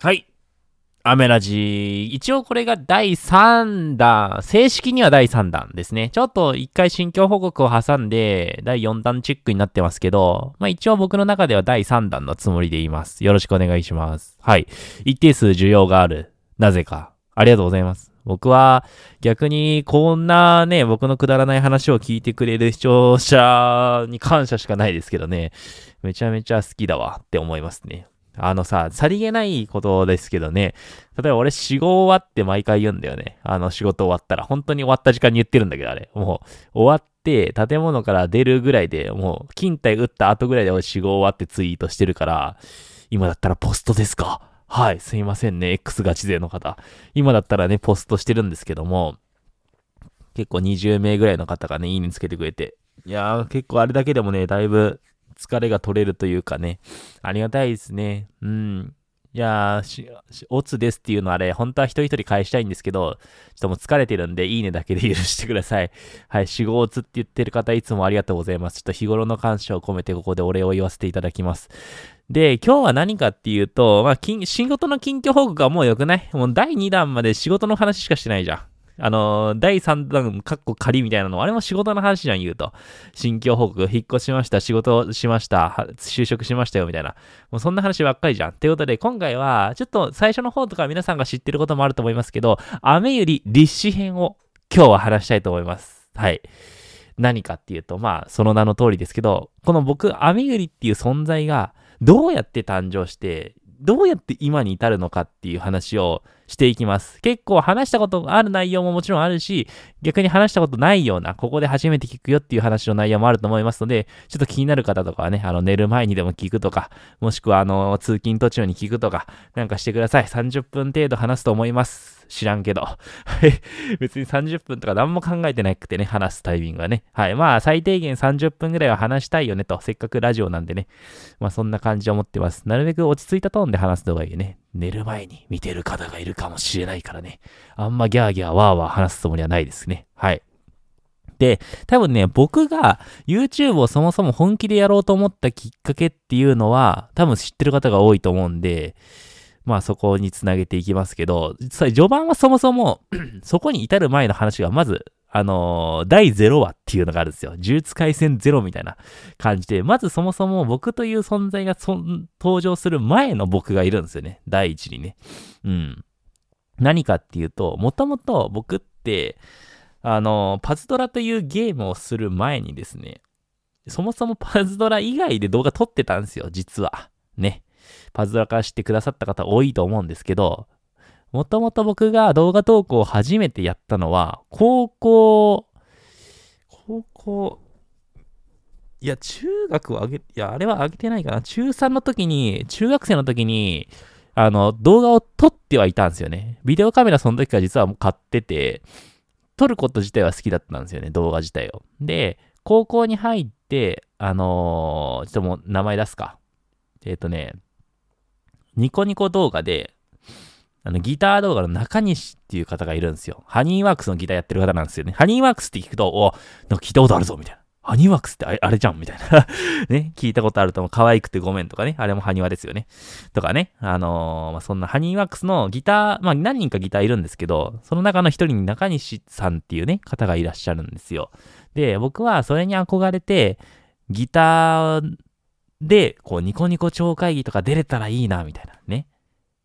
はい。アメラジ。ー。一応これが第3弾。正式には第3弾ですね。ちょっと一回心境報告を挟んで、第4弾チェックになってますけど、まあ一応僕の中では第3弾のつもりでいます。よろしくお願いします。はい。一定数需要がある。なぜか。ありがとうございます。僕は逆にこんなね、僕のくだらない話を聞いてくれる視聴者に感謝しかないですけどね、めちゃめちゃ好きだわって思いますね。あのさ、さりげないことですけどね、例えば俺仕事終わって毎回言うんだよね。あの仕事終わったら、本当に終わった時間に言ってるんだけど、あれ。もう、終わって、建物から出るぐらいで、もう、勤怠打った後ぐらいで俺仕事終わってツイートしてるから、今だったらポストですかはい、すいませんね、X ガチ勢の方。今だったらね、ポストしてるんですけども、結構20名ぐらいの方がね、いいねつけてくれて。いやー、結構あれだけでもね、だいぶ疲れが取れるというかね、ありがたいですね。うん。いやー、オツですっていうのはあれ、本当は一人一人返したいんですけど、ちょっともう疲れてるんで、いいねだけで許してください。はい、死後オツって言ってる方、いつもありがとうございます。ちょっと日頃の感謝を込めて、ここでお礼を言わせていただきます。で、今日は何かっていうと、まあ、仕事の近況報告はもう良くないもう第2弾まで仕事の話しかしてないじゃん。あの、第3弾、カッコ仮みたいなの、あれも仕事の話じゃん、言うと。新境報告、引っ越しました、仕事しました、就職しましたよ、みたいな。もうそんな話ばっかりじゃん。ということで、今回は、ちょっと最初の方とか皆さんが知ってることもあると思いますけど、雨より立志編を今日は話したいと思います。はい。何かっていうと、まあ、その名の通りですけど、この僕、アメユリっていう存在が、どうやって誕生して、どうやって今に至るのかっていう話を、していきます。結構話したことある内容ももちろんあるし、逆に話したことないような、ここで初めて聞くよっていう話の内容もあると思いますので、ちょっと気になる方とかはね、あの、寝る前にでも聞くとか、もしくはあの、通勤途中に聞くとか、なんかしてください。30分程度話すと思います。知らんけど。はい。別に30分とか何も考えてなくてね、話すタイミングはね。はい。まあ、最低限30分ぐらいは話したいよねと。せっかくラジオなんでね。まあ、そんな感じで思ってます。なるべく落ち着いたトーンで話すのがいいね。寝る前に見てる方がいるかもしれないからね。あんまギャーギャーワーワー話すつもりはないですね。はい。で、多分ね、僕が YouTube をそもそも本気でやろうと思ったきっかけっていうのは、多分知ってる方が多いと思うんで、まあそこにつなげていきますけど、実際序盤はそもそも そこに至る前の話がまず、あのー、第0話っていうのがあるんですよ。呪術回戦ゼロみたいな感じで、まずそもそも僕という存在が登場する前の僕がいるんですよね。第一にね。うん。何かっていうと、もともと僕って、あのー、パズドラというゲームをする前にですね、そもそもパズドラ以外で動画撮ってたんですよ、実は。ね。パズドラ化してくださった方多いと思うんですけど、もともと僕が動画投稿を初めてやったのは、高校、高校、いや、中学を上げ、いや、あれは上げてないかな。中3の時に、中学生の時に、あの、動画を撮ってはいたんですよね。ビデオカメラその時から実はもう買ってて、撮ること自体は好きだったんですよね、動画自体を。で、高校に入って、あのー、ちょっともう名前出すか。えっ、ー、とね、ニコニコ動画で、あの、ギター動画の中西っていう方がいるんですよ。ハニーワークスのギターやってる方なんですよね。ハニーワークスって聞くと、お、なんか聞いたことあるぞ、みたいな。ハニーワークスってあれじゃんみたいな ね、聞いたことあると思う。可愛くてごめんとかね。あれもハニワですよね。とかね。あのー、まあ、そんなハニーワークスのギター、まあ、何人かギターいるんですけど、その中の一人に中西さんっていうね、方がいらっしゃるんですよ。で、僕はそれに憧れて、ギターで、こう、ニコニコ超会議とか出れたらいいな、みたいなね。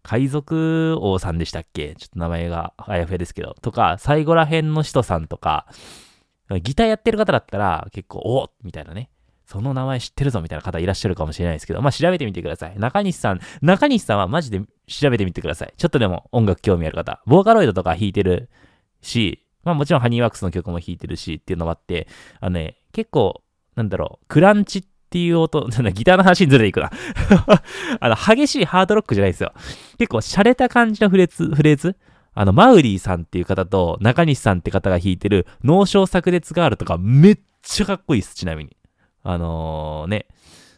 海賊王さんでしたっけちょっと名前があやふやですけど。とか、最後ら辺の人さんとか、ギターやってる方だったら結構、おみたいなね。その名前知ってるぞみたいな方いらっしゃるかもしれないですけど、まあ調べてみてください。中西さん、中西さんはマジで調べてみてください。ちょっとでも音楽興味ある方、ボーカロイドとか弾いてるし、まあもちろんハニーワックスの曲も弾いてるしっていうのもあって、あのね、結構、なんだろう、クランチっっていう音、なんだ、ギターの話にずれていくな あの、激しいハードロックじゃないですよ。結構、洒落た感じのフレーズ、フレーズあの、マウリーさんっていう方と中西さんって方が弾いてる、脳症炸裂ガールとか、めっちゃかっこいいです、ちなみに。あのー、ね、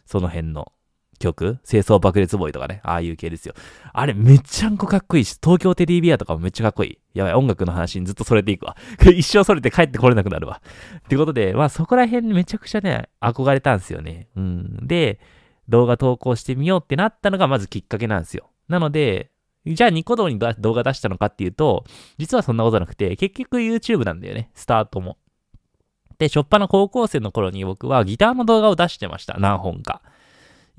その辺の。曲、清掃爆裂ボーイとかね、ああいう系ですよ。あれめっちゃんこかっこいいし、東京テディビアとかもめっちゃかっこいい。やばい、音楽の話にずっとそれていくわ。一生それて帰ってこれなくなるわ。ってことで、まあそこら辺めちゃくちゃね、憧れたんですよね。うん。で、動画投稿してみようってなったのがまずきっかけなんですよ。なので、じゃあニコ動に動画出したのかっていうと、実はそんなことなくて、結局 YouTube なんだよね、スタートも。で、しょっぱな高校生の頃に僕はギターの動画を出してました、何本か。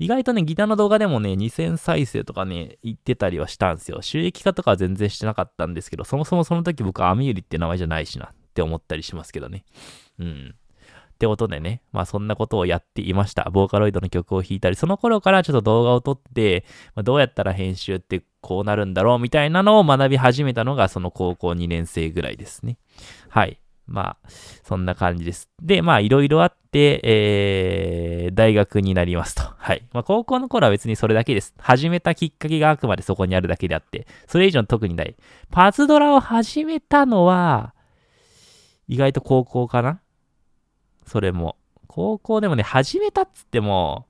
意外とね、ギターの動画でもね、2000再生とかね、言ってたりはしたんですよ。収益化とかは全然してなかったんですけど、そもそもその時僕はアミユリって名前じゃないしなって思ったりしますけどね。うん。ってことでね、まあそんなことをやっていました。ボーカロイドの曲を弾いたり、その頃からちょっと動画を撮って、まあ、どうやったら編集ってこうなるんだろうみたいなのを学び始めたのがその高校2年生ぐらいですね。はい。まあ、そんな感じです。で、まあ、いろいろあって、えー、大学になりますと。はい。まあ、高校の頃は別にそれだけです。始めたきっかけがあくまでそこにあるだけであって、それ以上特にない。パズドラを始めたのは、意外と高校かなそれも。高校でもね、始めたっつっても、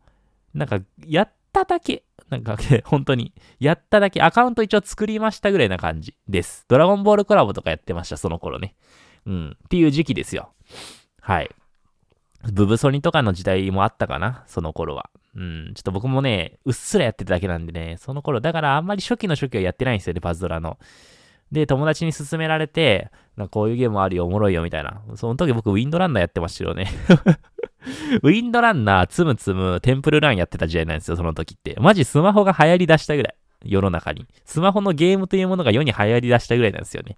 なんか、やっただけ。なんか、本当に、やっただけ、アカウント一応作りましたぐらいな感じです。ドラゴンボールコラボとかやってました、その頃ね。うん。っていう時期ですよ。はい。ブブソニとかの時代もあったかな、その頃は。うん、ちょっと僕もね、うっすらやってただけなんでね、その頃、だからあんまり初期の初期はやってないんですよね、パズドラの。で、友達に勧められて、なこういうゲームあるよ、おもろいよ、みたいな。その時僕、ウィンドランナーやってましたよね。ウィンドランナー、つむつむ、テンプルランやってた時代なんですよ、その時って。マジスマホが流行り出したぐらい。世の中に。スマホのゲームというものが世に流行り出したぐらいなんですよね。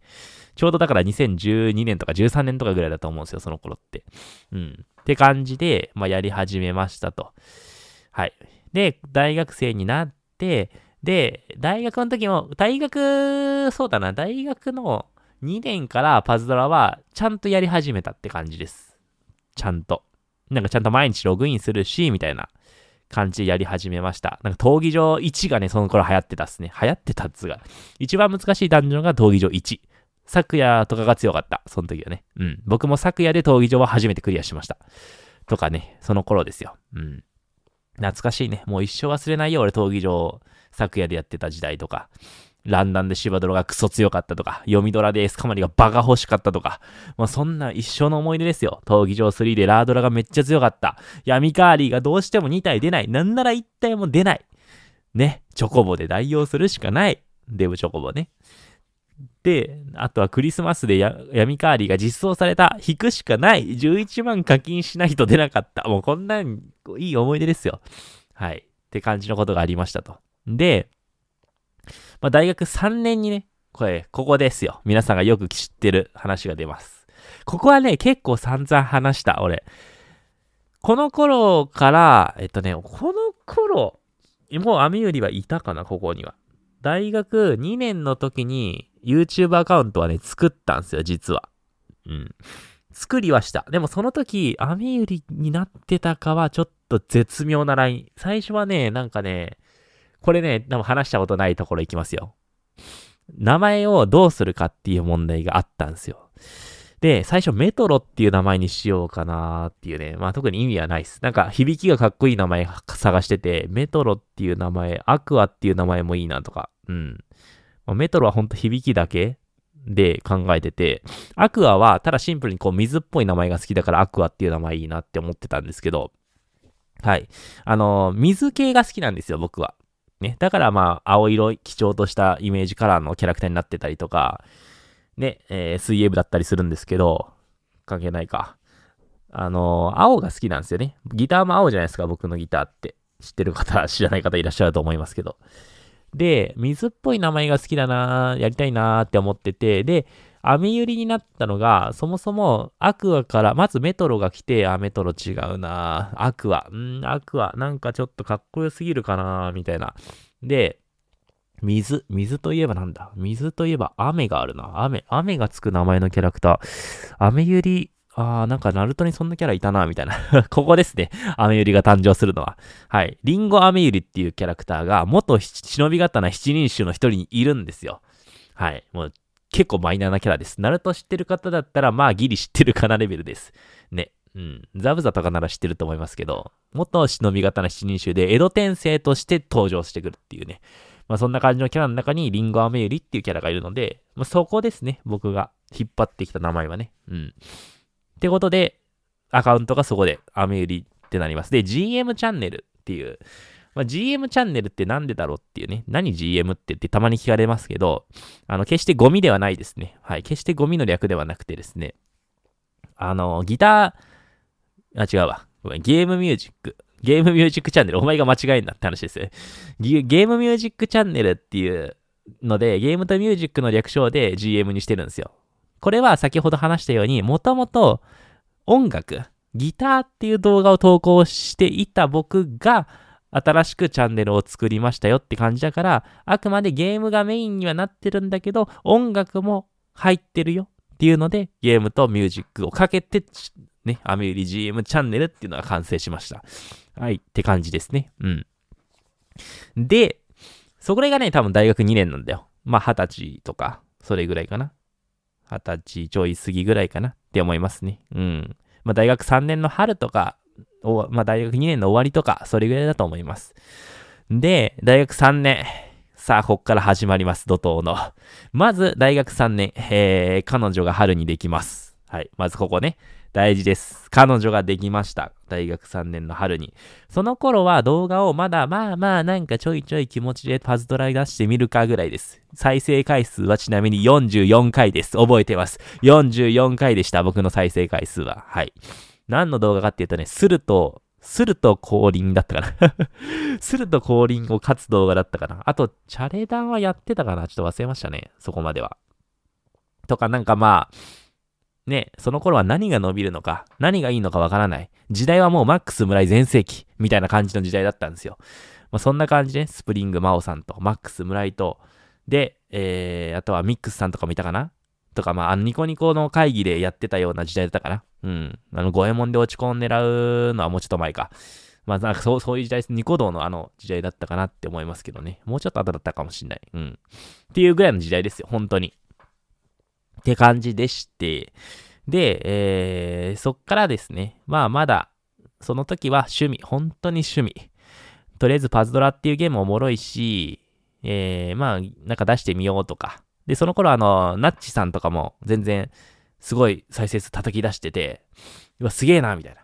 ちょうどだから2012年とか13年とかぐらいだと思うんですよ、その頃って。うん。って感じで、まあ、やり始めましたと。はい。で、大学生になって、で、大学の時も、大学、そうだな、大学の2年からパズドラはちゃんとやり始めたって感じです。ちゃんと。なんかちゃんと毎日ログインするし、みたいな感じでやり始めました。なんか闘技場1がね、その頃流行ってたっすね。流行ってたっつが。一番難しいダンジョンが闘技場1。昨夜とかが強かった。その時はね。うん。僕も昨夜で闘技場は初めてクリアしました。とかね、その頃ですよ。うん。懐かしいね。もう一生忘れないよ、俺、闘技場、昨夜でやってた時代とか。ランダンで芝泥がクソ強かったとか、読みドラでエスカマリがバカ欲しかったとか、まあ、そんな一生の思い出ですよ。闘技場3でラードラがめっちゃ強かった。闇カーリーがどうしても2体出ない。なんなら1体も出ない。ね、チョコボで代用するしかない。デブチョコボね。で、あとはクリスマスで闇カーリーが実装された。引くしかない。11万課金しないと出なかった。もうこんなんいい思い出ですよ。はい。って感じのことがありましたと。で、まあ、大学3年にね、これ、ここですよ。皆さんがよく知ってる話が出ます。ここはね、結構散々話した、俺。この頃から、えっとね、この頃、もう網売りはいたかな、ここには。大学2年の時に、YouTube アカウントはね、作ったんですよ、実は。うん。作りはした。でもその時、網売りになってたかはちょっと絶妙なライン。最初はね、なんかね、これね、でも話したことないところいきますよ。名前をどうするかっていう問題があったんですよ。で、最初メトロっていう名前にしようかなーっていうね。まあ特に意味はないです。なんか響きがかっこいい名前探してて、メトロっていう名前、アクアっていう名前もいいなとか。うん。メトロはほんと響きだけで考えてて、アクアはただシンプルにこう水っぽい名前が好きだからアクアっていう名前いいなって思ってたんですけど、はい。あのー、水系が好きなんですよ、僕は。ね。だからまあ、青色、基調としたイメージカラーのキャラクターになってたりとか、ね、えー、水泳部だったりするんですけど、関係ないか。あのー、青が好きなんですよね。ギターも青じゃないですか、僕のギターって。知ってる方、知らない方いらっしゃると思いますけど。で、水っぽい名前が好きだなやりたいなって思ってて、で、網売りになったのが、そもそもアクアから、まずメトロが来て、あ、メトロ違うなアクア、んアクア、なんかちょっとかっこよすぎるかなみたいな。で、水、水といえばなんだ水といえば雨があるな。雨、雨がつく名前のキャラクター。雨ゆりあー、なんかナルトにそんなキャラいたな、みたいな ここですね。アメユリが誕生するのは。はい。リンゴアメユリっていうキャラクターが、元忍び刀七人衆の一人にいるんですよ。はい。もう、結構マイナーなキャラです。ナルト知ってる方だったら、まあ、ギリ知ってるかなレベルです。ね。うん。ザブザとかなら知ってると思いますけど、元忍び刀七人衆で、江戸天聖として登場してくるっていうね。まあ、そんな感じのキャラの中に、リンゴアメユリっていうキャラがいるので、まあ、そこですね。僕が引っ張ってきた名前はね。うん。ってことで、アカウントがそこで、アメ売りってなります。で、GM チャンネルっていう、まあ、GM チャンネルってなんでだろうっていうね、何 GM ってってたまに聞かれますけど、あの、決してゴミではないですね。はい、決してゴミの略ではなくてですね、あの、ギター、あ、違うわ。ごめん、ゲームミュージック。ゲームミュージックチャンネル、お前が間違えんなって話ですよ。ゲームミュージックチャンネルっていうので、ゲームとミュージックの略称で GM にしてるんですよ。これは先ほど話したように、もともと音楽、ギターっていう動画を投稿していた僕が、新しくチャンネルを作りましたよって感じだから、あくまでゲームがメインにはなってるんだけど、音楽も入ってるよっていうので、ゲームとミュージックをかけて、ね、アメリ GM チャンネルっていうのが完成しました。はい、って感じですね。うん。で、そこらがね、多分大学2年なんだよ。まあ、20歳とか、それぐらいかな。二十歳ちょい過ぎぐらいかなって思いますね。うん。まあ、大学3年の春とか、まあ、大学2年の終わりとか、それぐらいだと思います。で、大学3年。さあ、こっから始まります。怒涛の。まず、大学3年、えー、彼女が春にできます。はい。まずここね。大事です。彼女ができました。大学3年の春に。その頃は動画をまだまあまあなんかちょいちょい気持ちでパズドラ出してみるかぐらいです。再生回数はちなみに44回です。覚えてます。44回でした。僕の再生回数は。はい。何の動画かって言うとね、すると、すると降臨だったかな すると降臨を勝つ動画だったかな。あと、チャレダンはやってたかなちょっと忘れましたね。そこまでは。とか、なんかまあ、ね、その頃は何が伸びるのか、何がいいのかわからない。時代はもうマックス村井全盛期みたいな感じの時代だったんですよ。まあ、そんな感じで、ね、スプリング真央さんと、マックス村井と、で、えー、あとはミックスさんとか見たかなとか、まあ、あの、ニコニコの会議でやってたような時代だったかな。うん。あの、五右衛門で落ち込ん狙うのはもうちょっと前か。まあ、なんかそう、そういう時代です。ニコ動のあの時代だったかなって思いますけどね。もうちょっと後だったかもしんない。うん。っていうぐらいの時代ですよ、本当に。って感じでして、で、えー、そっからですね、まあまだ、その時は趣味、本当に趣味。とりあえずパズドラっていうゲームおもろいし、えー、まあ、なんか出してみようとか。で、その頃あの、ナッチさんとかも全然、すごい再生数叩き出してて、うわ、すげえな、みたいな。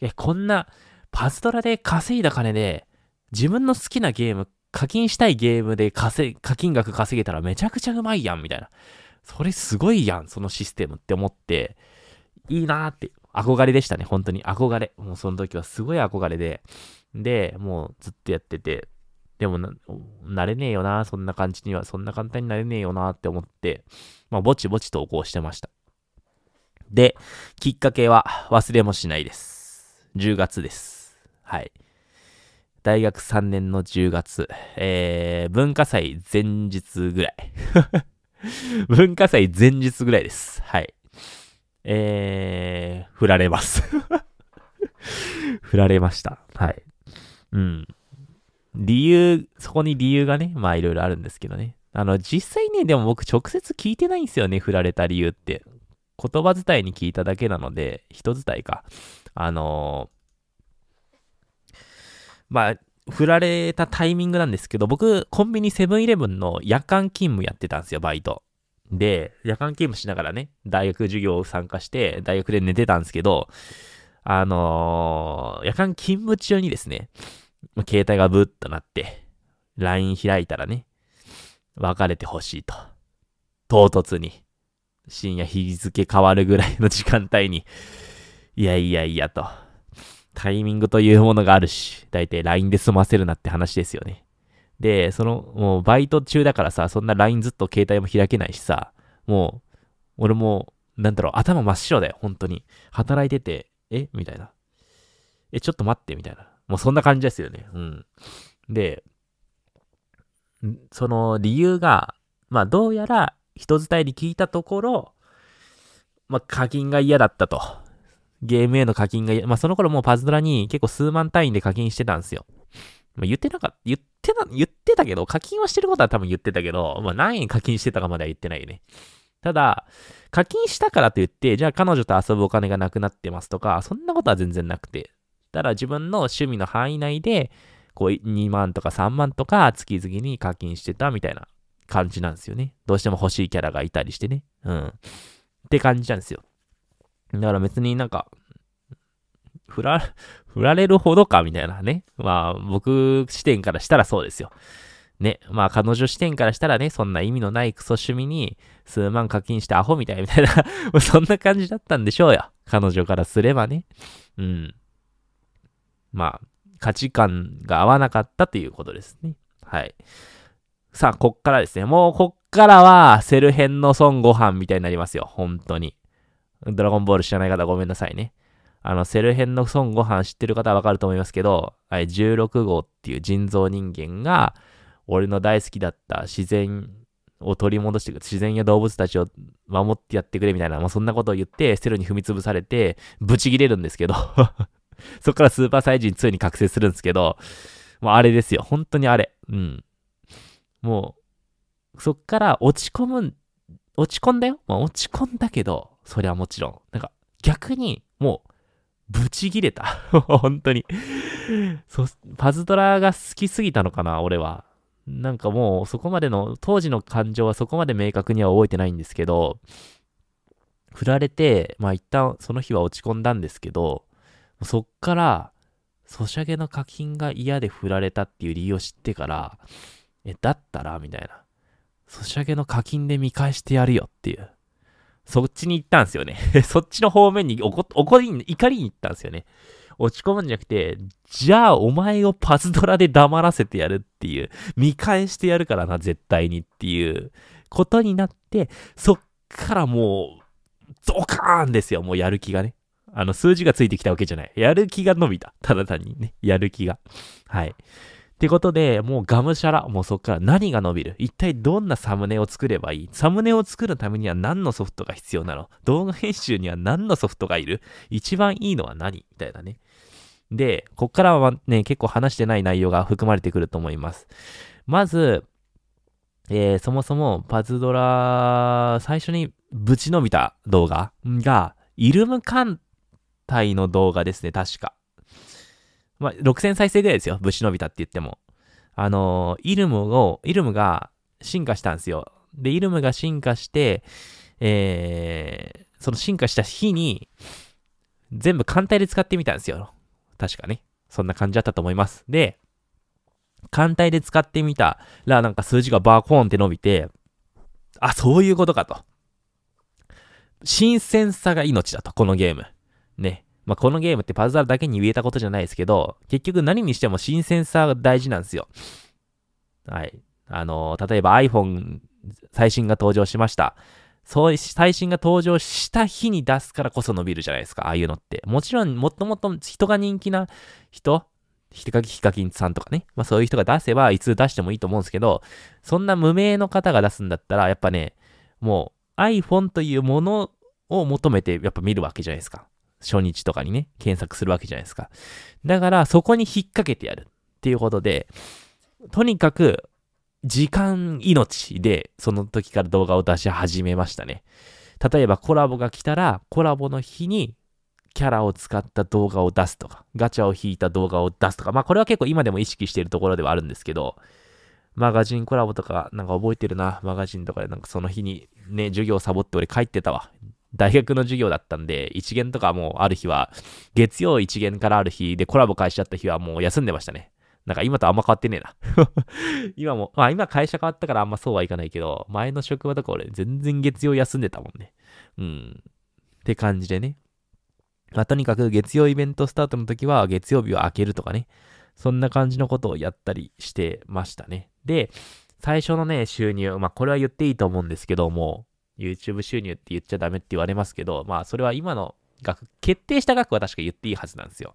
え、こんな、パズドラで稼いだ金で、自分の好きなゲーム、課金したいゲームで稼、課金額稼げたらめちゃくちゃうまいやん、みたいな。それすごいやん、そのシステムって思って、いいなーって、憧れでしたね、本当に憧れ。もうその時はすごい憧れで、で、もうずっとやってて、でもな、なれねえよな、そんな感じには、そんな簡単になれねえよなって思って、まあ、ぼちぼち投稿してました。で、きっかけは忘れもしないです。10月です。はい。大学3年の10月、えー、文化祭前日ぐらい 文化祭前日ぐらいです。はい。えー、振られます 振られました。はい。うん。理由、そこに理由がね、まあいろいろあるんですけどね。あの、実際ね、でも僕直接聞いてないんですよね、振られた理由って。言葉伝いに聞いただけなので、人伝いか。あのー、まあ、振られたタイミングなんですけど、僕、コンビニセブンイレブンの夜間勤務やってたんですよ、バイト。で、夜間勤務しながらね、大学授業を参加して、大学で寝てたんですけど、あのー、夜間勤務中にですね、携帯がブッとなって、LINE 開いたらね、別れてほしいと。唐突に。深夜日付変わるぐらいの時間帯に、いやいやいやと。タイミングというものがあるし、大体 LINE で済ませるなって話ですよね。で、その、もうバイト中だからさ、そんな LINE ずっと携帯も開けないしさ、もう、俺も、なんだろう、頭真っ白だよ、本当に。働いてて、えみたいな。え、ちょっと待って、みたいな。もうそんな感じですよね。うん。で、その理由が、まあどうやら人伝いに聞いたところ、まあ課金が嫌だったと。ゲームへの課金が、まあ、その頃もうパズドラに結構数万単位で課金してたんですよ。まあ、言ってなかった、言ってた、言ってたけど、課金はしてることは多分言ってたけど、まあ、何円課金してたかまでは言ってないよね。ただ、課金したからといって、じゃあ彼女と遊ぶお金がなくなってますとか、そんなことは全然なくて。ただ自分の趣味の範囲内で、こう2万とか3万とか月々に課金してたみたいな感じなんですよね。どうしても欲しいキャラがいたりしてね。うん。って感じなんですよ。だから別になんか、振ら、振られるほどか、みたいなね。まあ、僕視点からしたらそうですよ。ね、まあ彼女視点からしたらね、そんな意味のないクソ趣味に数万課金してアホみたいみたいな そんな感じだったんでしょうよ。彼女からすればね。うん。まあ、価値観が合わなかったということですね。はい。さあ、こっからですね。もうこっからはセル編の孫悟飯みたいになりますよ。本当に。ドラゴンボール知らない方ごめんなさいね。あの、セル編の孫悟飯知ってる方はわかると思いますけど、はい、16号っていう人造人間が、俺の大好きだった自然を取り戻してく自然や動物たちを守ってやってくれみたいな、まあ、そんなことを言って、セルに踏み潰されて、ブチ切れるんですけど そっからスーパーサイジン2に覚醒するんですけど、もうあれですよ。本当にあれ。うん。もう、そっから落ち込む、落ち込んだよ。まあ、落ち込んだけど、それはもちろん。なんか、逆に、もう、ブチギレた。本当にそ。パズドラが好きすぎたのかな、俺は。なんかもう、そこまでの、当時の感情はそこまで明確には覚えてないんですけど、振られて、まあ一旦その日は落ち込んだんですけど、そっから、ソシャゲの課金が嫌で振られたっていう理由を知ってから、え、だったらみたいな。ソシャゲの課金で見返してやるよっていう。そっちに行ったんですよね そっちの方面に怒りに、怒りに行ったんですよね。落ち込むんじゃなくて、じゃあお前をパズドラで黙らせてやるっていう、見返してやるからな、絶対にっていうことになって、そっからもう、ゾカーンですよ、もうやる気がね。あの、数字がついてきたわけじゃない。やる気が伸びた。ただ単にね、やる気が。はい。ってことで、もうがむしゃら、もうそこから何が伸びる一体どんなサムネを作ればいいサムネを作るためには何のソフトが必要なの動画編集には何のソフトがいる一番いいのは何みたいなね。で、こっからはね、結構話してない内容が含まれてくると思います。まず、えー、そもそもパズドラ、最初にぶち伸びた動画が、イルム艦隊の動画ですね、確か。まあ、6000再生ぐらいですよ。ぶし伸びたって言っても。あのー、イルムを、イルムが進化したんですよ。で、イルムが進化して、えー、その進化した日に、全部艦隊で使ってみたんですよ。確かね。そんな感じだったと思います。で、艦隊で使ってみたら、なんか数字がバーコーンって伸びて、あ、そういうことかと。新鮮さが命だと、このゲーム。ね。まあ、このゲームってパズドラだけに言えたことじゃないですけど、結局何にしても新鮮さが大事なんですよ。はい。あの例えば iPhone 最新が登場しました。そういう最新が登場した日に出すからこそ伸びるじゃないですか、ああいうのって。もちろん、もともと人が人気な人、ヒカキヒカキンさんとかね、まあそういう人が出せば、いつ出してもいいと思うんですけど、そんな無名の方が出すんだったら、やっぱね、もう iPhone というものを求めてやっぱ見るわけじゃないですか。初日とかにね、検索するわけじゃないですか。だから、そこに引っ掛けてやるっていうことで、とにかく、時間命で、その時から動画を出し始めましたね。例えばコラボが来たら、コラボの日にキャラを使った動画を出すとか、ガチャを引いた動画を出すとか、まあこれは結構今でも意識しているところではあるんですけど、マガジンコラボとか、なんか覚えてるな、マガジンとかでなんかその日にね、授業サボって俺帰ってたわ。大学の授業だったんで、一元とかもうある日は、月曜1限からある日でコラボ会社だった日はもう休んでましたね。なんか今とあんま変わってねえな 今も、まあ今会社変わったからあんまそうはいかないけど、前の職場とか俺全然月曜休んでたもんね。うん。って感じでね。まあとにかく月曜イベントスタートの時は月曜日を開けるとかね。そんな感じのことをやったりしてましたね。で、最初のね、収入、まあこれは言っていいと思うんですけども、YouTube 収入って言っちゃダメって言われますけど、まあそれは今の額、決定した額は確か言っていいはずなんですよ。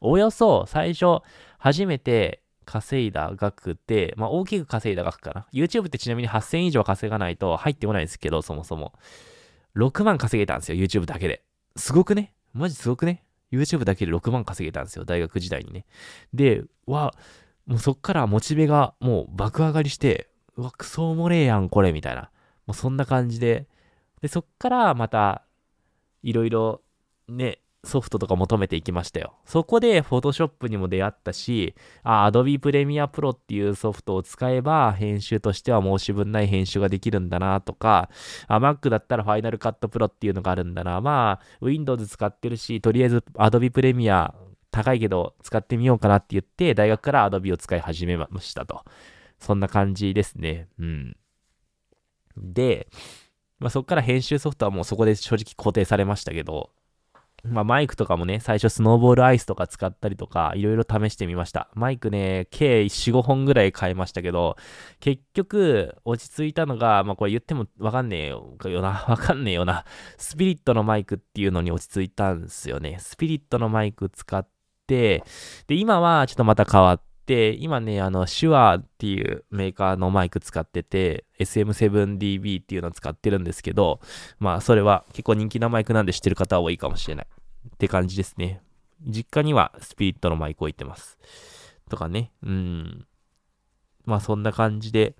およそ最初、初めて稼いだ額で、まあ大きく稼いだ額かな。YouTube ってちなみに8000以上稼がないと入ってこないですけど、そもそも。6万稼げたんですよ、YouTube だけで。すごくねマジすごくね ?YouTube だけで6万稼げたんですよ、大学時代にね。で、わ、もうそっからモチベがもう爆上がりして、うわ、クソおもれえやん、これ、みたいな。もうそんな感じで、で、そっからまた、いろいろね、ソフトとか求めていきましたよ。そこで Photoshop にも出会ったし、あ、Adobe Premiere Pro っていうソフトを使えば編集としては申し分ない編集ができるんだなとか、あ、Mac だったら Final Cut Pro っていうのがあるんだな。まあ、Windows 使ってるし、とりあえず Adobe Premiere 高いけど使ってみようかなって言って、大学から Adobe を使い始めましたと。そんな感じですね。うん。で、まあ、そこから編集ソフトはもうそこで正直固定されましたけど、まあ、マイクとかもね、最初スノーボールアイスとか使ったりとか、いろいろ試してみました。マイクね、計4、5本ぐらい買いましたけど、結局、落ち着いたのが、まあこれ言ってもわかんねえよな、わかんねえよな、スピリットのマイクっていうのに落ち着いたんですよね。スピリットのマイク使って、で、今はちょっとまた変わっ、今ね、あの、手話っていうメーカーのマイク使ってて、SM7DB っていうのを使ってるんですけど、まあ、それは結構人気なマイクなんで知ってる方は多いかもしれない。って感じですね。実家にはスピリットのマイク置いてます。とかね。うん。まあ、そんな感じで、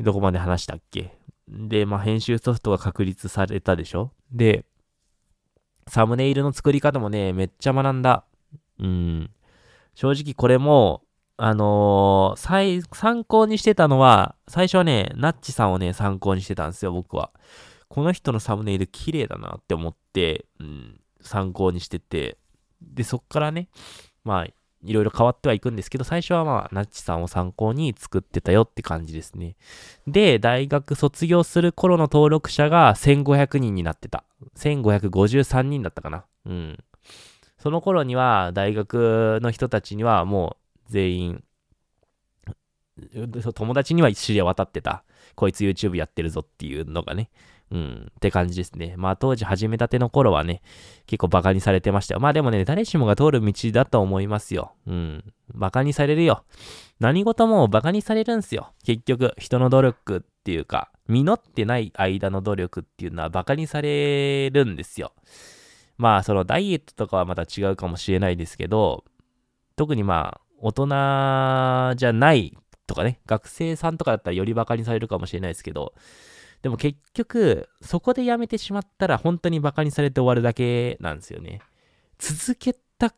どこまで話したっけで、まあ、編集ソフトが確立されたでしょで、サムネイルの作り方もね、めっちゃ学んだ。うん。正直これも、あのー、最、参考にしてたのは、最初はね、ナッチさんをね、参考にしてたんですよ、僕は。この人のサムネイル綺麗だなって思って、うん、参考にしてて、で、そっからね、まあ、いろいろ変わってはいくんですけど、最初はまあ、ナッチさんを参考に作ってたよって感じですね。で、大学卒業する頃の登録者が1500人になってた。1553人だったかな。うん。その頃には、大学の人たちにはもう、全員、友達には知り渡ってた。こいつ YouTube やってるぞっていうのがね。うん、って感じですね。まあ当時始めたての頃はね、結構バカにされてましたよ。まあでもね、誰しもが通る道だと思いますよ。うん。バカにされるよ。何事もバカにされるんすよ。結局、人の努力っていうか、実ってない間の努力っていうのはバカにされるんですよ。まあそのダイエットとかはまた違うかもしれないですけど、特にまあ、大人じゃないとかね、学生さんとかだったらよりバカにされるかもしれないですけど、でも結局、そこでやめてしまったら本当にバカにされて終わるだけなんですよね。続けた、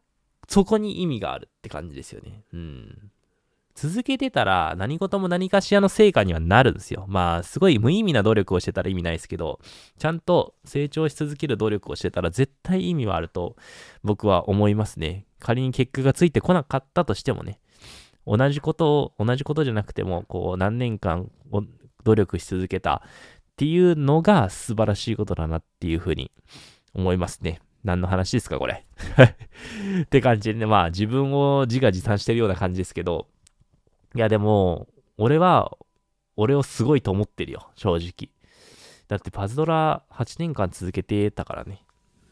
そこに意味があるって感じですよね。うん。続けてたら何事も何かしらの成果にはなるんですよ。まあ、すごい無意味な努力をしてたら意味ないですけど、ちゃんと成長し続ける努力をしてたら絶対意味はあると僕は思いますね。仮に結果がついてこなかったとしてもね、同じことを、同じことじゃなくても、こう、何年間努力し続けたっていうのが素晴らしいことだなっていうふうに思いますね。何の話ですか、これ。って感じでね、まあ自分を自画自賛してるような感じですけど、いやでも、俺は、俺をすごいと思ってるよ、正直。だってパズドラ8年間続けてたからね。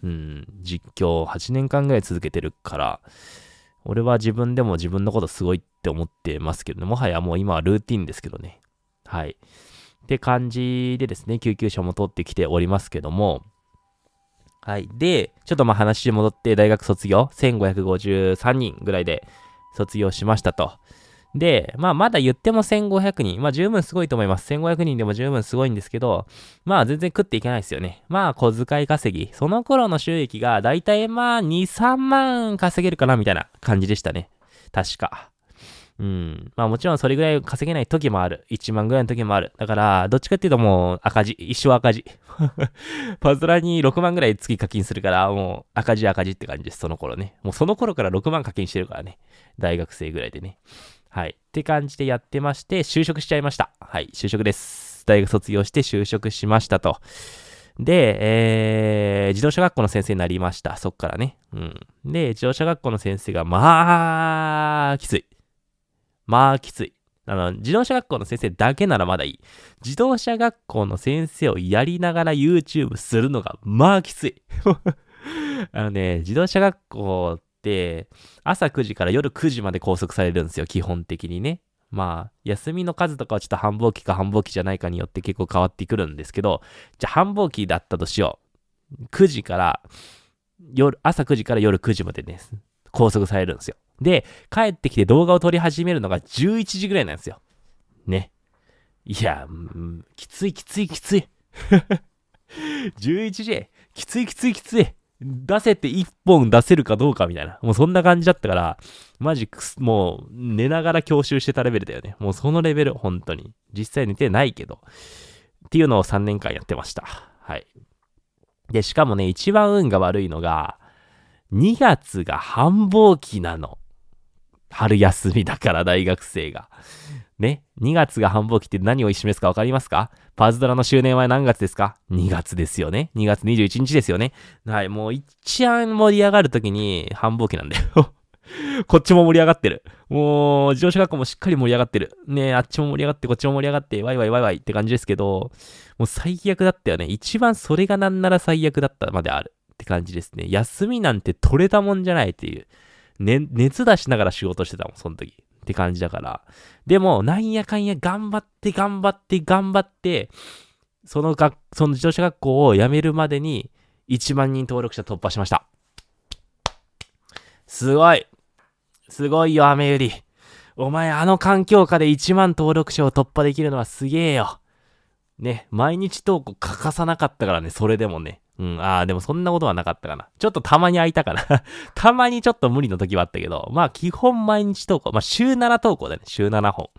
うん、実況を8年間ぐらい続けてるから、俺は自分でも自分のことすごいって思ってますけどね、もはやもう今はルーティンですけどね。はい。って感じでですね、救急車も通ってきておりますけども、はい。で、ちょっとまあ話戻って大学卒業、1553人ぐらいで卒業しましたと。で、まあまだ言っても1500人、まあ十分すごいと思います。1500人でも十分すごいんですけど、まあ全然食っていけないですよね。まあ小遣い稼ぎ。その頃の収益がだいたいまあ2、3万稼げるかなみたいな感じでしたね。確か。うん。まあもちろんそれぐらい稼げない時もある。1万ぐらいの時もある。だから、どっちかっていうともう赤字。一生赤字。パズドラに6万ぐらい月課金するから、もう赤字赤字って感じです、その頃ね。もうその頃から6万課金してるからね。大学生ぐらいでね。はい。って感じでやってまして、就職しちゃいました。はい、就職です。大学卒業して就職しましたと。で、えー、自動車学校の先生になりました。そっからね。うん。で、自動車学校の先生が、まあ、きつい。まあ、きつい。あの、自動車学校の先生だけならまだいい。自動車学校の先生をやりながら YouTube するのが、まあきつい。あのね、自動車学校って、朝9時から夜9時まで拘束されるんですよ、基本的にね。まあ、休みの数とかはちょっと繁忙期か繁忙期じゃないかによって結構変わってくるんですけど、じゃあ繁忙期だったとしよう。9時から、夜、朝9時から夜9時までね、拘束されるんですよ。で、帰ってきて動画を撮り始めるのが11時ぐらいなんですよ。ね。いや、きついきついきつい。11 時、きついきついきつい。出せて1本出せるかどうかみたいな。もうそんな感じだったから、マジ、もう寝ながら教習してたレベルだよね。もうそのレベル、本当に。実際寝てないけど。っていうのを3年間やってました。はい。で、しかもね、一番運が悪いのが、2月が繁忙期なの。春休みだから大学生が。ね、2月が繁忙期って何を示すか分かりますかパズドラの周年は何月ですか ?2 月ですよね。2月21日ですよね。はい、もう一番盛り上がる時に繁忙期なんだよ こっちも盛り上がってる。もう、自動車学校もしっかり盛り上がってる。ねあっちも盛り上がって、こっちも盛り上がって、ワイワイワイワイって感じですけど、もう最悪だったよね。一番それがなんなら最悪だったまであるって感じですね。休みなんて取れたもんじゃないっていう。ね、熱出しながら仕事してたもん、その時。って感じだから。でも、なんやかんや頑張って頑張って頑張って、その学、その自動車学校を辞めるまでに1万人登録者突破しました。すごい。すごいよ、雨より。お前、あの環境下で1万登録者を突破できるのはすげえよ。ね、毎日投稿欠かさなかったからね、それでもね。うん、ああ、でもそんなことはなかったかな。ちょっとたまに空いたかな たまにちょっと無理の時はあったけど、まあ基本毎日投稿、まあ週7投稿だね、週7本。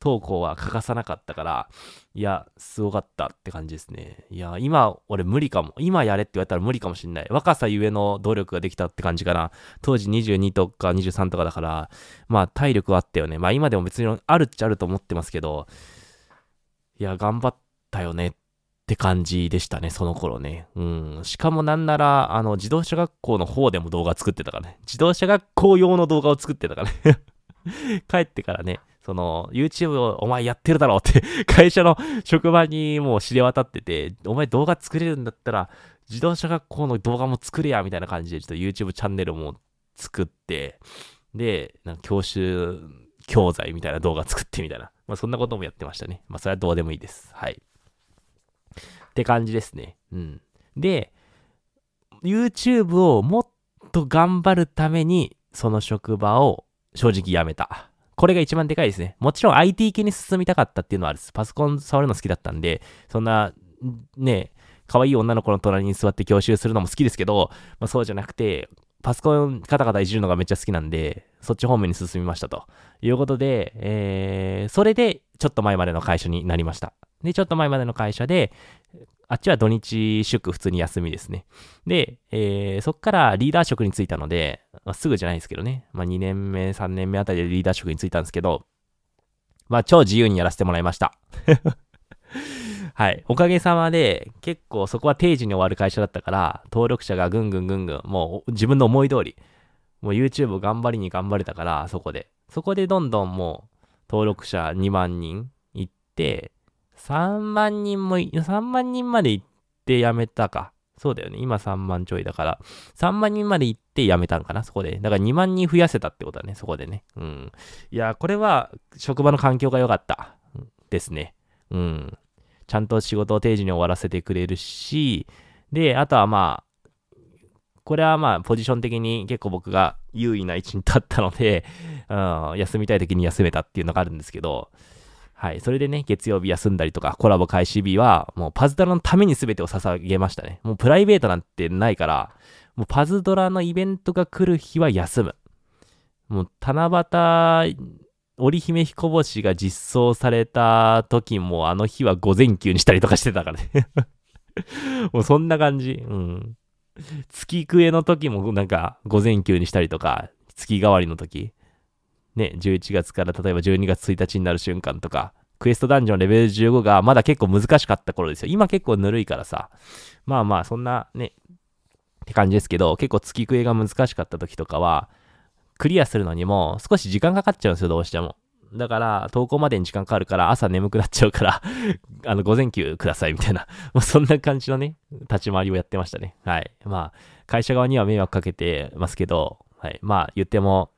投稿は欠かさなかったから、いや、すごかったって感じですね。いや、今、俺無理かも。今やれって言われたら無理かもしんない。若さゆえの努力ができたって感じかな。当時22とか23とかだから、まあ体力はあったよね。まあ今でも別にあるっちゃあると思ってますけど、いや、頑張ったよねっって感じでしたね、その頃ね。うん。しかもなんなら、あの、自動車学校の方でも動画作ってたからね。自動車学校用の動画を作ってたからね。帰ってからね、その、YouTube をお前やってるだろうって、会社の職場にもう知れ渡ってて、お前動画作れるんだったら、自動車学校の動画も作れや、みたいな感じで、ちょっと YouTube チャンネルも作って、で、なんか教習教材みたいな動画作ってみたいな。まあ、そんなこともやってましたね。まあ、それはどうでもいいです。はい。って感じですね。うん。で、YouTube をもっと頑張るために、その職場を正直辞めた。これが一番でかいですね。もちろん IT 系に進みたかったっていうのはあるです。パソコン触るの好きだったんで、そんな、ね、可愛い女の子の隣に座って教習するのも好きですけど、まあ、そうじゃなくて、パソコンカタカタいじるのがめっちゃ好きなんで、そっち方面に進みましたということで、えー、それでちょっと前までの会社になりました。で、ちょっと前までの会社で、あっちは土日祝普通に休みですね。で、えー、そっからリーダー職に就いたので、まあ、すぐじゃないですけどね、まあ、2年目、3年目あたりでリーダー職に就いたんですけど、まあ超自由にやらせてもらいました。はい。おかげさまで、結構そこは定時に終わる会社だったから、登録者がぐんぐんぐんぐん、もう自分の思い通り、もう YouTube を頑張りに頑張れたから、そこで。そこでどんどんもう、登録者2万人いって、3万人も、3万人まで行って辞めたか。そうだよね。今3万ちょいだから、3万人まで行って辞めたんかな、そこで。だから2万人増やせたってことだね、そこでね。うん。いや、これは職場の環境が良かった。ですね。うん。ちゃんと仕事を定時に終わらせてくれるし、で、あとはまあ、これはまあ、ポジション的に結構僕が優位な位置に立ったので、うん、休みたい時に休めたっていうのがあるんですけど、はい。それでね、月曜日休んだりとか、コラボ開始日は、もうパズドラのために全てを捧げましたね。もうプライベートなんてないから、もうパズドラのイベントが来る日は休む。もう七夕、織姫彦星が実装された時も、あの日は午前休にしたりとかしてたからね もうそんな感じ。うん。月食えの時もなんか午前休にしたりとか、月替わりの時。ね、11月から例えば12月1日になる瞬間とか、クエストダンジョンレベル15がまだ結構難しかった頃ですよ。今結構ぬるいからさ。まあまあ、そんなね、って感じですけど、結構月食えが難しかった時とかは、クリアするのにも少し時間かかっちゃうんですよ、どうしても。だから、投稿までに時間かかるから、朝眠くなっちゃうから あの、午前休ください、みたいなもうそんな感じのね、立ち回りをやってましたね。はい。まあ、会社側には迷惑かけてますけど、はい。まあ、言っても、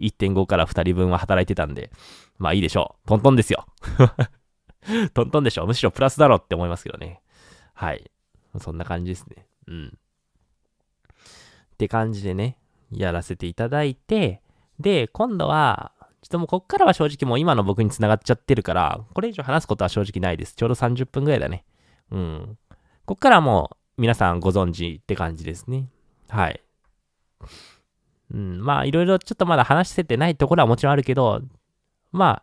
1.5から2人分は働いてたんで、まあいいでしょう。トントンですよ。トントンでしょ。むしろプラスだろうって思いますけどね。はい。そんな感じですね。うん。って感じでね、やらせていただいて、で、今度は、ちょっともうこっからは正直もう今の僕に繋がっちゃってるから、これ以上話すことは正直ないです。ちょうど30分ぐらいだね。うん。こっからもう皆さんご存知って感じですね。はい。うん、まあいろいろちょっとまだ話せてないところはもちろんあるけど、まあ、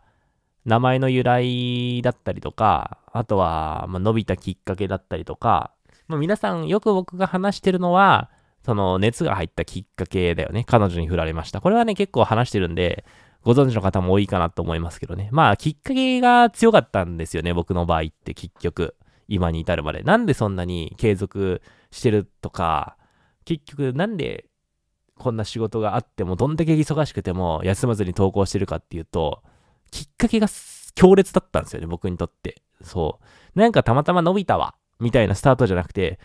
名前の由来だったりとか、あとは、まあ、伸びたきっかけだったりとか、まあ、皆さんよく僕が話してるのは、その熱が入ったきっかけだよね。彼女に振られました。これはね、結構話してるんで、ご存知の方も多いかなと思いますけどね。まあ、きっかけが強かったんですよね。僕の場合って結局、今に至るまで。なんでそんなに継続してるとか、結局なんでこんな仕事があっても、どんだけ忙しくても休まずに投稿してるかっていうと、きっかけが強烈だったんですよね、僕にとって。そう。なんかたまたま伸びたわ、みたいなスタートじゃなくて、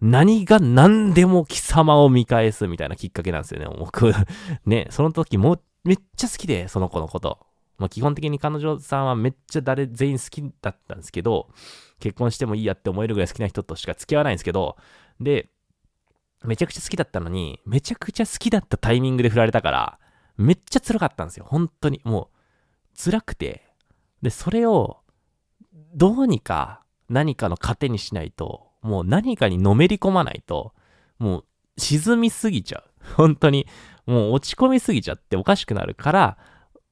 何が何でも貴様を見返すみたいなきっかけなんですよね、僕 ね、その時もめっちゃ好きで、その子のこと。まあ、基本的に彼女さんはめっちゃ誰、全員好きだったんですけど、結婚してもいいやって思えるぐらい好きな人としか付き合わないんですけど、で、めちゃくちゃ好きだったのに、めちゃくちゃ好きだったタイミングで振られたから、めっちゃ辛かったんですよ。本当に。もう、辛くて。で、それを、どうにか何かの糧にしないと、もう何かにのめり込まないと、もう沈みすぎちゃう。本当に、もう落ち込みすぎちゃっておかしくなるから、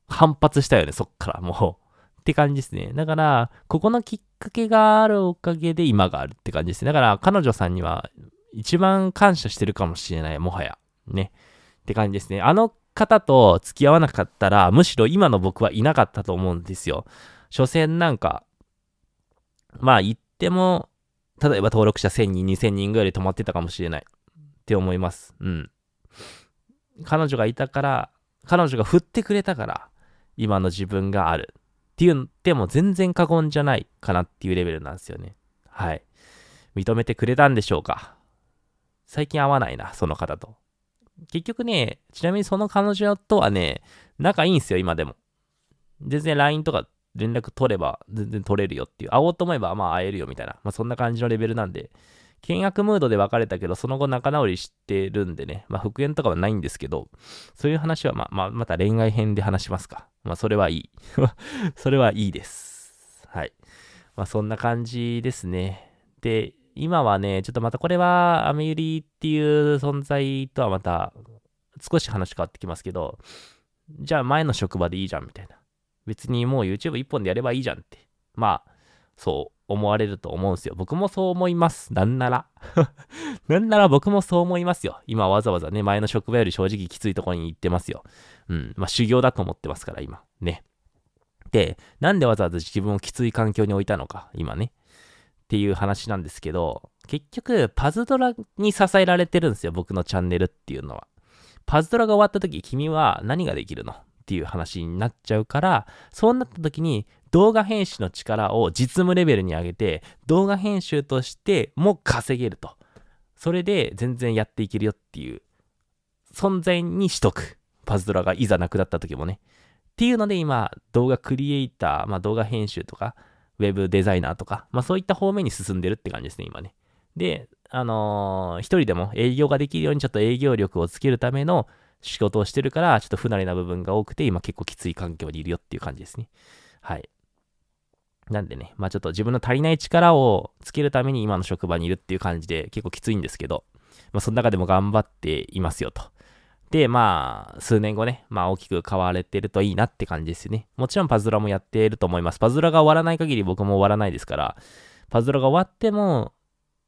反発したよね、そっから、もう。って感じですね。だから、ここのきっかけがあるおかげで今があるって感じですね。だから、彼女さんには、一番感謝してるかもしれない、もはや。ね。って感じですね。あの方と付き合わなかったら、むしろ今の僕はいなかったと思うんですよ。所詮なんか、まあ言っても、例えば登録者1000人、2000人ぐらいで止まってたかもしれない。って思います。うん。彼女がいたから、彼女が振ってくれたから、今の自分がある。って言っても全然過言じゃないかなっていうレベルなんですよね。はい。認めてくれたんでしょうか最近会わないな、その方と。結局ね、ちなみにその彼女とはね、仲いいんすよ、今でも。全然 LINE とか連絡取れば全然取れるよっていう、会おうと思えばまあ会えるよみたいな、まあそんな感じのレベルなんで、倹約ムードで別れたけど、その後仲直りしてるんでね、まあ復縁とかはないんですけど、そういう話はまあ、まあ、また恋愛編で話しますか。まあそれはいい。それはいいです。はい。まあそんな感じですね。で、今はね、ちょっとまたこれは、アメユリっていう存在とはまた、少し話変わってきますけど、じゃあ前の職場でいいじゃんみたいな。別にもう YouTube 一本でやればいいじゃんって。まあ、そう思われると思うんですよ。僕もそう思います。なんなら。なんなら僕もそう思いますよ。今わざわざね、前の職場より正直きついところに行ってますよ。うん。まあ修行だと思ってますから、今。ね。で、なんでわざわざ自分をきつい環境に置いたのか、今ね。っていう話なんですけど、結局、パズドラに支えられてるんですよ、僕のチャンネルっていうのは。パズドラが終わった時、君は何ができるのっていう話になっちゃうから、そうなった時に動画編集の力を実務レベルに上げて、動画編集としても稼げると。それで全然やっていけるよっていう存在にしとく。パズドラがいざなくなった時もね。っていうので今、動画クリエイター、まあ動画編集とか、ウェブデザイナーとか、まあそういった方面に進んでるって感じですね、今ね。で、あのー、一人でも営業ができるようにちょっと営業力をつけるための仕事をしてるから、ちょっと不慣れな部分が多くて、今結構きつい環境にいるよっていう感じですね。はい。なんでね、まあちょっと自分の足りない力をつけるために今の職場にいるっていう感じで結構きついんですけど、まあその中でも頑張っていますよとで、まあ、数年後ね、まあ大きく変われてるといいなって感じですね。もちろんパズドラもやってると思います。パズドラが終わらない限り僕も終わらないですから、パズドラが終わっても、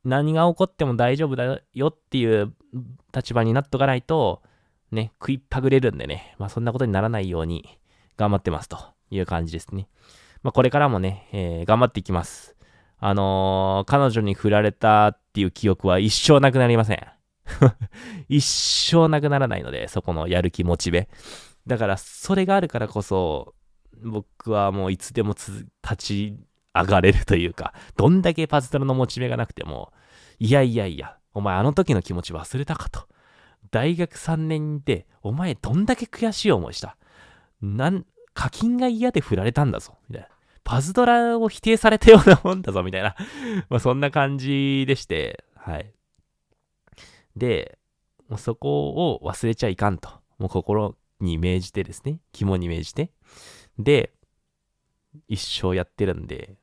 何が起こっても大丈夫だよっていう立場になっとかないと、ね、食いっぱぐれるんでね、まあそんなことにならないように頑張ってますという感じですね。まあこれからもね、えー、頑張っていきます。あのー、彼女に振られたっていう記憶は一生なくなりません。一生なくならないので、そこのやる気持ちべ。だから、それがあるからこそ、僕はもういつでも立ち上がれるというか、どんだけパズドラの持ち目がなくても、いやいやいや、お前あの時の気持ち忘れたかと。大学3年で、お前どんだけ悔しい思いした。なん、課金が嫌で振られたんだぞ、みたいな。パズドラを否定されたようなもんだぞ、みたいな。まあそんな感じでして、はい。で、もうそこを忘れちゃいかんと。もう心に銘じてですね、肝に銘じて。で、一生やってるんで、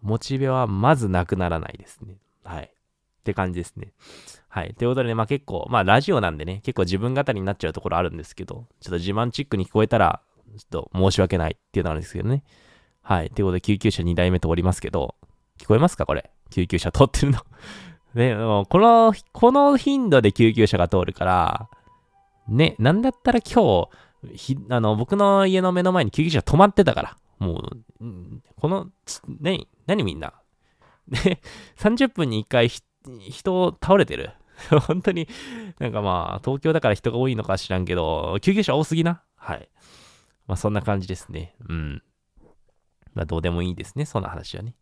モチベはまずなくならないですね。はい。って感じですね。はい。ということでね、まあ結構、まあラジオなんでね、結構自分語りになっちゃうところあるんですけど、ちょっと自慢チックに聞こえたら、ちょっと申し訳ないっていうのあるんですけどね。はい。ということで、救急車2台目通りますけど、聞こえますかこれ。救急車通ってるのね、もうこの、この頻度で救急車が通るから、ね、なんだったら今日、ひあの僕の家の目の前に救急車止まってたから、もう、この、ね、何みんな。で、30分に1回人倒れてる。本当に、なんかまあ、東京だから人が多いのか知らんけど、救急車多すぎな。はい。まあ、そんな感じですね。うん。まあ、どうでもいいですね。そんな話はね。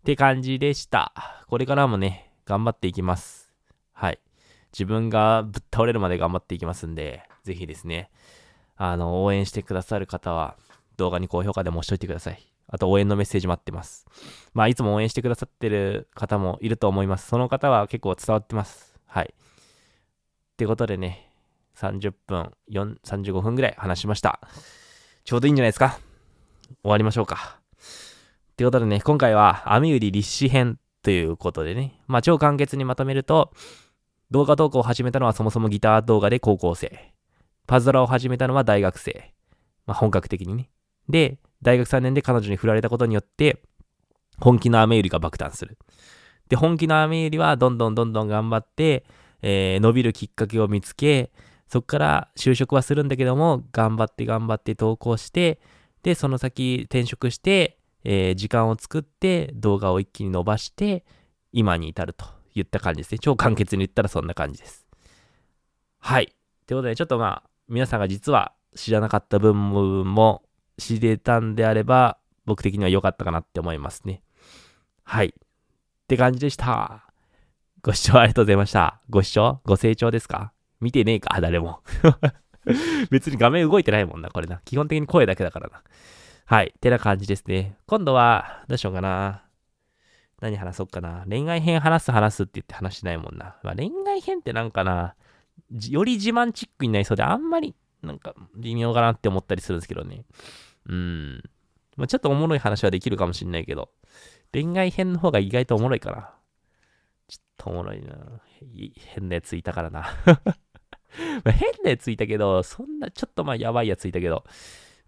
って感じでした。これからもね、頑張っていきます。はい。自分がぶっ倒れるまで頑張っていきますんで、ぜひですね、あの、応援してくださる方は、動画に高評価でも押しといてください。あと応援のメッセージ待ってます。まあ、いつも応援してくださってる方もいると思います。その方は結構伝わってます。はい。ってことでね、30分、4 35分ぐらい話しました。ちょうどいいんじゃないですか終わりましょうか。ってことでね、今回は、網売り立志編ということでね。まあ、超簡潔にまとめると、動画投稿を始めたのはそもそもギター動画で高校生。パズドラを始めたのは大学生。まあ、本格的にね。で、大学3年で彼女に振られたことによって、本気の雨ユりが爆誕する。で、本気の雨ユりはどんどんどんどん頑張って、えー、伸びるきっかけを見つけ、そこから就職はするんだけども、頑張って頑張って投稿して、で、その先転職して、えー、時間を作って動画を一気に伸ばして、今に至るといった感じですね。超簡潔に言ったらそんな感じです。はい。ということで、ちょっとまあ、皆さんが実は知らなかった部分も知れたんであれば、僕的には良かったかなって思いますね。はい。って感じでした。ご視聴ありがとうございました。ご視聴ご清聴ですか見てねえか誰も。別に画面動いてないもんな、これな。基本的に声だけだからな。はい。ってな感じですね。今度は、どうしようかな。何話そうかな。恋愛編話す話すって言って話しないもんな。まあ、恋愛編ってなんかな、より自慢チックになりそうで、あんまり、なんか微妙かなって思ったりするんですけどね。うん。まあ、ちょっとおもろい話はできるかもしんないけど、恋愛編の方が意外とおもろいかな。ちょっとおもろいな。い変なやついたからな。変なやついたけど、そんな、ちょっとまあやばいやついたけど、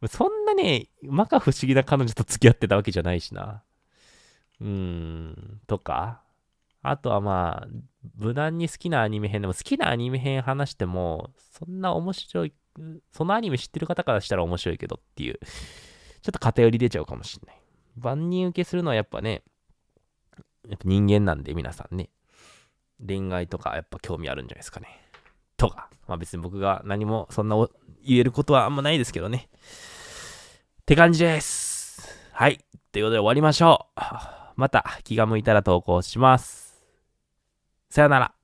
そんなね、まか不思議な彼女と付き合ってたわけじゃないしな。うーん、とか。あとはまあ、無難に好きなアニメ編でも、好きなアニメ編話しても、そんな面白い、そのアニメ知ってる方からしたら面白いけどっていう、ちょっと偏り出ちゃうかもしんない。万人受けするのはやっぱね、やっぱ人間なんで皆さんね、恋愛とかやっぱ興味あるんじゃないですかね。とか、まあ別に僕が何もそんな言えることはあんまないですけどね。って感じです。はい。ということで終わりましょう。また気が向いたら投稿します。さよなら。